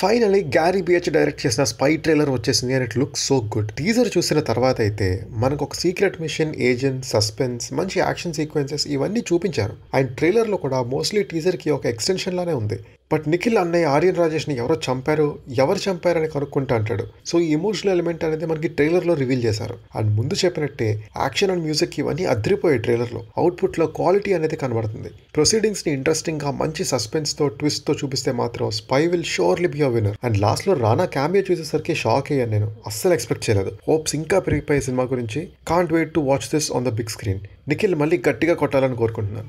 finally Garry BH direct చేసిన Spy trailer వచ్చేసింది and it look so good teaser చూసిన తర్వాత అయితే మనకు ఒక సీక్రెట్ మిషన్ ఏజెంట్ సస్పెన్స్ మంచి యాక్షన్ సీక్వెన్సెస్ ఇవన్నీ చూపించారు అండ్ ట్రైలర్లో కూడా మోస్ట్లీ టీజర్కి ఒక ఎక్స్టెన్షన్ లానే ఉంది బట్ నిఖిల్ అన్నయ్య ఆర్యన్ రాజేష్ని ఎవరో చంపారు ఎవరు చంపారని కనుక్కుంటా అంటాడు సో ఈ ఎమోషనల్ ఎలిమెంట్ అనేది మనకి ట్రైలర్లో రివీల్ చేశారు అండ్ ముందు చెప్పినట్టే యాక్షన్ అండ్ మ్యూజిక్ ఇవన్నీ అదిరిపోయాయి ట్రైలర్లో అవుట్పుట్లో క్వాలిటీ అనేది కనబడుతుంది ప్రొసీడింగ్స్ని ఇంట్రెస్టింగ్గా మంచి సస్పెన్స్తో ట్విస్ట్తో చూపిస్తే మాత్రం Spy will surely be a winner and లాస్ట్లో రానా క్యామియో చూసేసరికి షాక్ అయ్యాను నేను అస్సలు ఎక్స్పెక్ట్ చేయలేదు హోప్స్ ఇంకా పెరిగిపోయే సినిమా గురించి can't wait to watch this on the big screen Nikhil మళ్ళీ గట్టిగా కొట్టాలని కోరుకుంటున్నాను